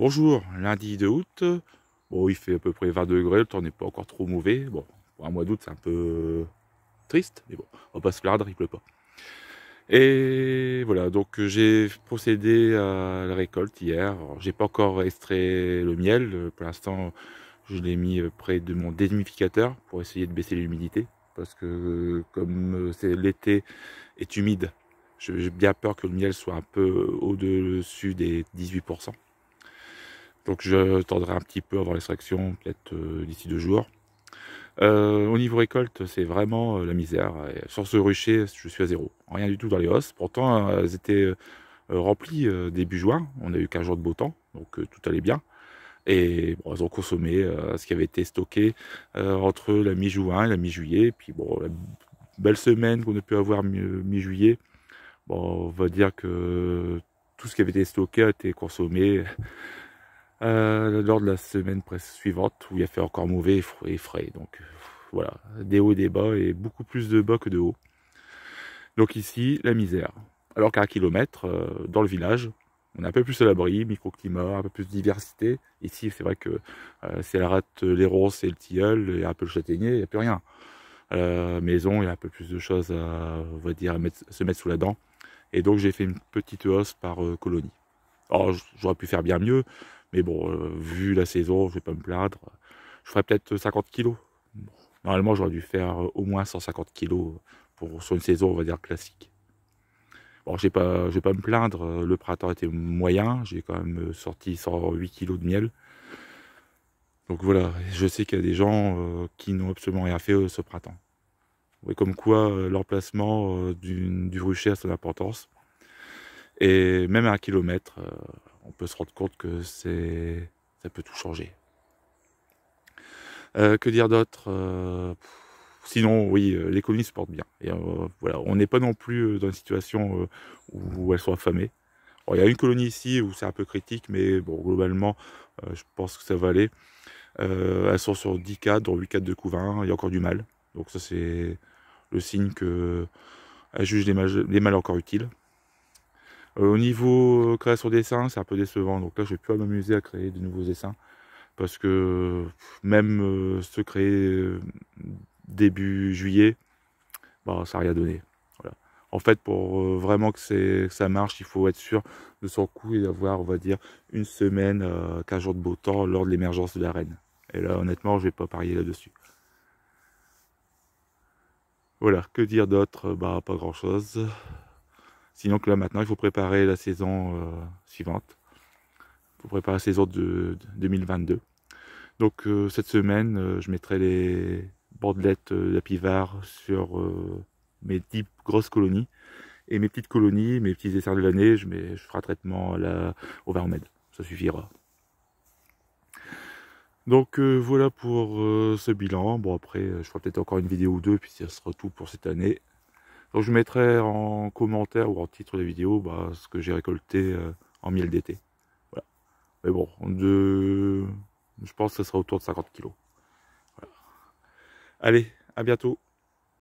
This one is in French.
Bonjour, lundi 2 août. Bon, il fait à peu près 20 degrés, le temps n'est pas encore trop mauvais. Bon, pour un mois d'août, c'est un peu triste, mais bon, on va pas se plaindre, il pleut pas. Et voilà, donc j'ai procédé à la récolte hier. J'ai pas encore extrait le miel. Pour l'instant, je l'ai mis près de mon déshumificateur pour essayer de baisser l'humidité. Parce que comme c'est l'été est humide, j'ai bien peur que le miel soit un peu au-dessus des 18%. Donc je tendrai un petit peu avant l'extraction, peut-être euh, d'ici deux jours. Euh, au niveau récolte, c'est vraiment euh, la misère. sur ce rucher, je suis à zéro. Rien du tout dans les hausses. Pourtant, elles étaient remplies début juin. On a eu 15 jours de beau temps, donc tout allait bien. Et elles ont consommé ce qui avait été stocké entre la mi-juin et la mi-juillet. Puis bon, la belle semaine qu'on a pu avoir mi-juillet, bon, on va dire que tout ce qui avait été stocké a été consommé euh, lors de la semaine suivante où il a fait encore mauvais et frais. Donc voilà, des hauts et des bas et beaucoup plus de bas que de hauts. Donc ici, la misère. Alors qu'à un kilomètre, euh, dans le village, on a un peu plus à l'abri, microclimat, un peu plus de diversité. Ici, c'est vrai que euh, c'est la rate, les roses et le tilleul, et un peu le châtaignier, il n'y a plus rien. maison, il y a un peu plus de choses à, on va dire, à mettre, se mettre sous la dent. Et donc j'ai fait une petite hausse par colonie. Alors, oh, j'aurais pu faire bien mieux, mais bon, euh, vu la saison, je vais pas me plaindre. Je ferais peut-être 50 kg. Normalement, j'aurais dû faire euh, au moins 150 kg pour, sur une saison, on va dire, classique. Bon, je ne vais, pas me plaindre, euh, le printemps était moyen, j'ai quand même sorti 108 kg de miel. Donc voilà, je sais qu'il y a des gens qui n'ont absolument rien fait ce printemps. comme quoi, l'emplacement du rucher a son importance. Et même à un kilomètre, euh, on peut se rendre compte que c'est ça peut tout changer. Euh, que dire d'autre euh, Sinon, oui, les colonies se portent bien. voilà, on n'est pas non plus dans une situation où elles sont affamées. il y a une colonie ici où c'est un peu critique, mais bon, globalement, je pense que ça va aller. elles sont sur 10 cadres, 8 cadres de couvain, il y a encore du mal. Donc ça, c'est le signe que jugent les, les mâles encore utiles. Euh, au niveau euh, création dessin, c'est un peu décevant. Donc là, je vais plus m'amuser à créer de nouveaux dessins. Parce que même se euh, créer début juillet, bah, ça n'a rien donné. En fait, pour vraiment que, ça marche, il faut être sûr de son coup et d'avoir, on va dire, une semaine, qu'un 15 jours de beau temps lors de l'émergence de la reine. Et là, honnêtement, je ne vais pas parier là-dessus. Voilà, que dire d'autre Bah, pas grand-chose. Sinon que là maintenant, il faut préparer la saison euh, suivante. Il faut préparer la saison de, 2022. Donc euh, cette semaine, euh, je mettrai les bordelettes d'apivard sur mes 10 grosses colonies. Et mes petites colonies, mes petits desserts de l'année, je, je ferai traitement la, au Vermed. Ça suffira. Donc voilà pour ce bilan. Bon après, je ferai peut-être encore une vidéo ou deux, puis ce sera tout pour cette année. Donc je mettrai en commentaire ou en titre de vidéo bah, ce que j'ai récolté euh, en miel d'été. Voilà. Mais bon, je pense que ce sera autour de 50 kg. Voilà. Allez, à bientôt.